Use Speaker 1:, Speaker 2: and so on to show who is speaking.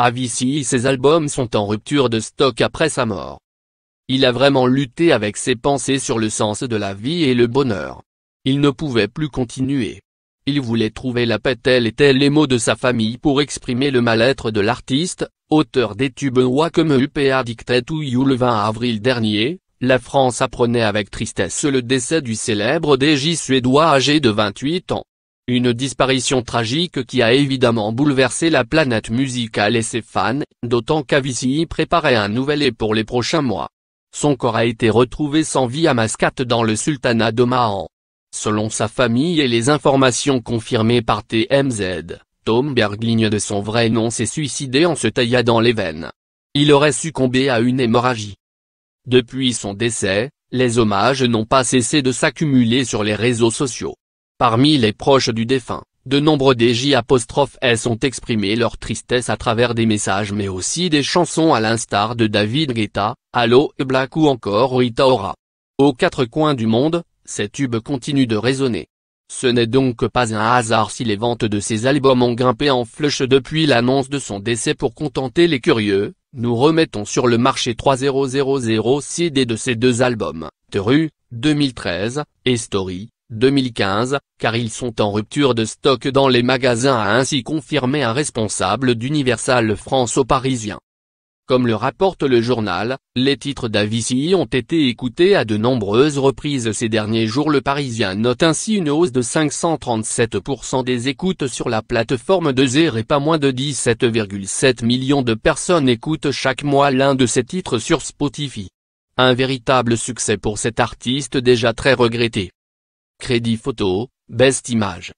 Speaker 1: Avicii ah ses albums sont en rupture de stock après sa mort. Il a vraiment lutté avec ses pensées sur le sens de la vie et le bonheur. Il ne pouvait plus continuer. Il voulait trouver la paix tels étaient les mots de sa famille pour exprimer le mal-être de l'artiste, auteur des tubes Comme U.P.A. dictait ou You le 20 avril dernier, la France apprenait avec tristesse le décès du célèbre DJ suédois âgé de 28 ans. Une disparition tragique qui a évidemment bouleversé la planète musicale et ses fans, d'autant qu'Avicii préparait un nouvel et pour les prochains mois. Son corps a été retrouvé sans vie à Mascate dans le sultanat d'Oman. Selon sa famille et les informations confirmées par TMZ, Tom Bergligne de son vrai nom s'est suicidé en se taillant dans les veines. Il aurait succombé à une hémorragie. Depuis son décès, les hommages n'ont pas cessé de s'accumuler sur les réseaux sociaux. Parmi les proches du défunt, de nombreux DJs ont exprimé leur tristesse à travers des messages mais aussi des chansons à l'instar de David Guetta, Allo Black ou encore Rita Ora. Aux quatre coins du monde, ces tubes continuent de résonner. Ce n'est donc pas un hasard si les ventes de ces albums ont grimpé en flèche depuis l'annonce de son décès pour contenter les curieux, nous remettons sur le marché 3000 CD de ces deux albums, Teru, 2013, et Story, 2015, car ils sont en rupture de stock dans les magasins a ainsi confirmé un responsable d'Universal France aux Parisiens. Comme le rapporte le journal, les titres d'Avicii ont été écoutés à de nombreuses reprises ces derniers jours le Parisien note ainsi une hausse de 537% des écoutes sur la plateforme de Zer et pas moins de 17,7 millions de personnes écoutent chaque mois l'un de ses titres sur Spotify. Un véritable succès pour cet artiste déjà très regretté. Crédit photo, Best Image